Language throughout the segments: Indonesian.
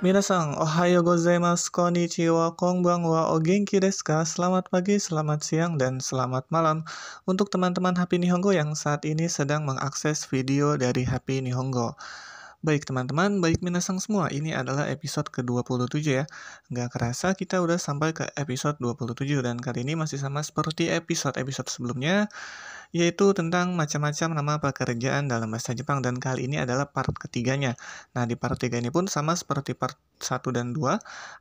minasang. gozaimasu, ka? Selamat pagi, selamat siang, dan selamat malam. Untuk teman-teman Happy Nihongo yang saat ini sedang mengakses video dari Happy Nihongo. Baik teman-teman, baik minasang semua, ini adalah episode ke-27 ya. Nggak kerasa kita udah sampai ke episode 27 dan kali ini masih sama seperti episode-episode sebelumnya yaitu tentang macam-macam nama pekerjaan dalam bahasa Jepang dan kali ini adalah part ketiganya. Nah, di part tiga ini pun sama seperti part 1 dan 2,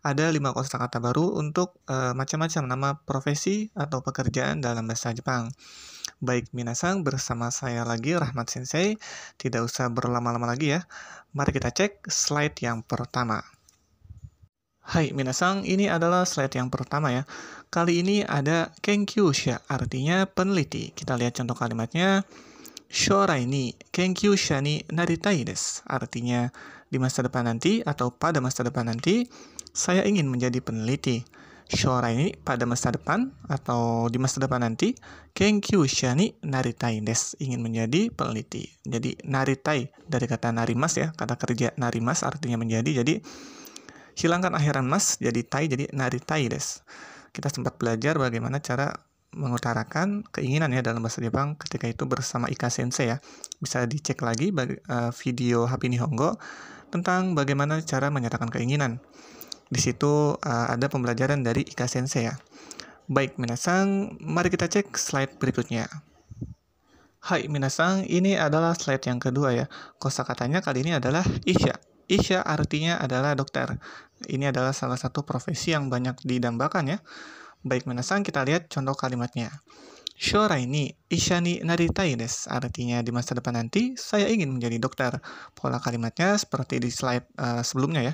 ada 5 kosakata baru untuk e, macam-macam nama profesi atau pekerjaan dalam bahasa Jepang. Baik minasang, bersama saya lagi Rahmat Sensei. Tidak usah berlama-lama lagi ya. Mari kita cek slide yang pertama. Hai minasang, ini adalah slide yang pertama ya. Kali ini ada sha, artinya peneliti. Kita lihat contoh kalimatnya. Shorai ni sha ni naritai desu. Artinya di masa depan nanti atau pada masa depan nanti saya ingin menjadi peneliti. Shorai ini pada masa depan atau di masa depan nanti sha ni naritai desu. Ingin menjadi peneliti. Jadi naritai dari kata narimas ya, kata kerja narimas artinya menjadi. Jadi Hilangkan akhiran mas jadi tai jadi nari tai des. Kita sempat belajar bagaimana cara mengutarakan keinginan ya dalam bahasa Jepang ketika itu bersama Ika Sensei ya. Bisa dicek lagi bagi, uh, eh, video Happy Nihongo tentang bagaimana cara menyatakan keinginan. Di situ uh, ada pembelajaran dari Ika Sensei ya. Baik, minasang, mari kita cek slide berikutnya. Hai minasang, ini adalah slide yang kedua ya. Kosakatanya kali ini adalah ihya. Isya artinya adalah dokter. Ini adalah salah satu profesi yang banyak didambakan ya. Baik menasang, kita lihat contoh kalimatnya. Shora ini ni Naritai des. Artinya di masa depan nanti saya ingin menjadi dokter. Pola kalimatnya seperti di slide uh, sebelumnya ya.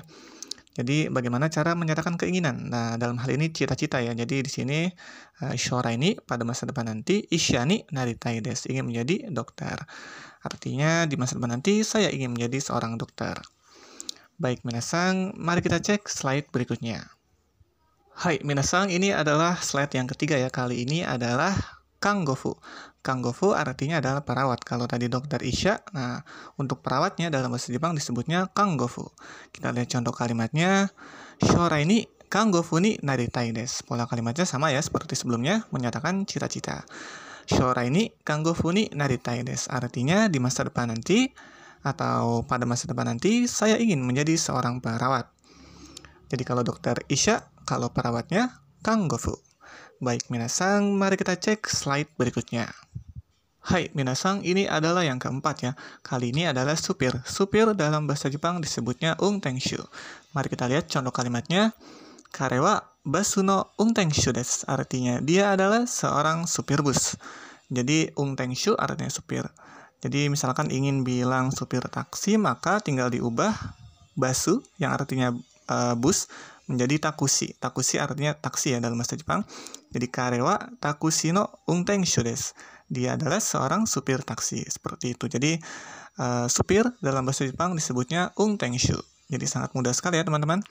Jadi bagaimana cara menyatakan keinginan? Nah, dalam hal ini cita-cita ya. Jadi di sini uh, eh, Shora ini pada masa depan nanti ni Isyani des. ingin menjadi dokter. Artinya di masa depan nanti saya ingin menjadi seorang dokter. Baik, Minasang, mari kita cek slide berikutnya. Hai, Minasang, ini adalah slide yang ketiga ya. Kali ini adalah Kang Gofu. Kang Gofu artinya adalah perawat. Kalau tadi dokter Isya, nah untuk perawatnya dalam bahasa Jepang disebutnya Kang Gofu. Kita lihat contoh kalimatnya. Shora ini Kang Gofu ni naritai des. Pola kalimatnya sama ya seperti sebelumnya, menyatakan cita-cita. Shora ini Kang Gofu ni naritai des. Artinya di masa depan nanti atau pada masa depan nanti saya ingin menjadi seorang perawat. Jadi kalau dokter Isya, kalau perawatnya Kang Gofu. Baik minasang, mari kita cek slide berikutnya. Hai minasang, ini adalah yang keempat ya. Kali ini adalah supir. Supir dalam bahasa Jepang disebutnya ung tengshu. Mari kita lihat contoh kalimatnya. Karewa Basuno ung tengshu des. Artinya dia adalah seorang supir bus. Jadi ung tengshu artinya supir. Jadi misalkan ingin bilang supir taksi maka tinggal diubah basu yang artinya uh, bus menjadi takusi. Takusi artinya taksi ya dalam bahasa Jepang. Jadi karewa takusino no untenshu shudes. Dia adalah seorang supir taksi seperti itu. Jadi uh, supir dalam bahasa Jepang disebutnya shu. Jadi sangat mudah sekali ya teman-teman.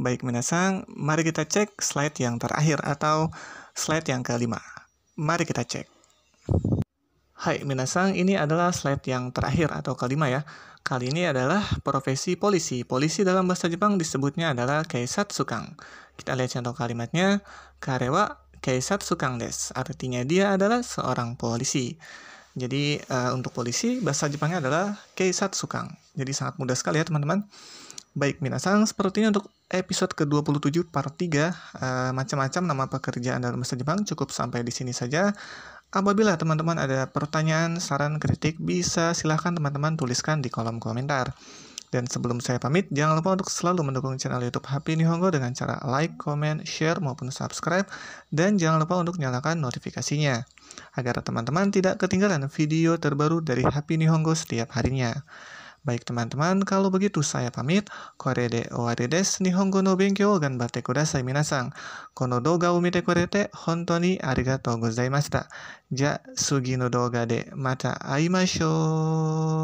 Baik minasang, mari kita cek slide yang terakhir atau slide yang kelima. Mari kita cek. Hai minasang, ini adalah slide yang terakhir atau kelima ya. Kali ini adalah profesi polisi. Polisi dalam bahasa Jepang disebutnya adalah sukang. Kita lihat contoh kalimatnya, karewa sukang des. Artinya dia adalah seorang polisi. Jadi uh, untuk polisi bahasa Jepangnya adalah sukang. Jadi sangat mudah sekali ya teman-teman. Baik minasang, sepertinya untuk episode ke-27 part 3 uh, eh, macam-macam nama pekerjaan dalam bahasa Jepang cukup sampai di sini saja. Apabila teman-teman ada pertanyaan, saran, kritik, bisa silahkan teman-teman tuliskan di kolom komentar. Dan sebelum saya pamit, jangan lupa untuk selalu mendukung channel YouTube Happy Nihongo dengan cara like, comment, share, maupun subscribe. Dan jangan lupa untuk nyalakan notifikasinya, agar teman-teman tidak ketinggalan video terbaru dari Happy Nihongo setiap harinya. Baik teman-teman, kalau begitu saya pamit. Kore de owari desu. Nihongo no benkyou gan batte kudasai minasan. Kono douga o mite kurete hontou ni arigatou gozaimashita. Ja, sugi no douga de mata aimashou.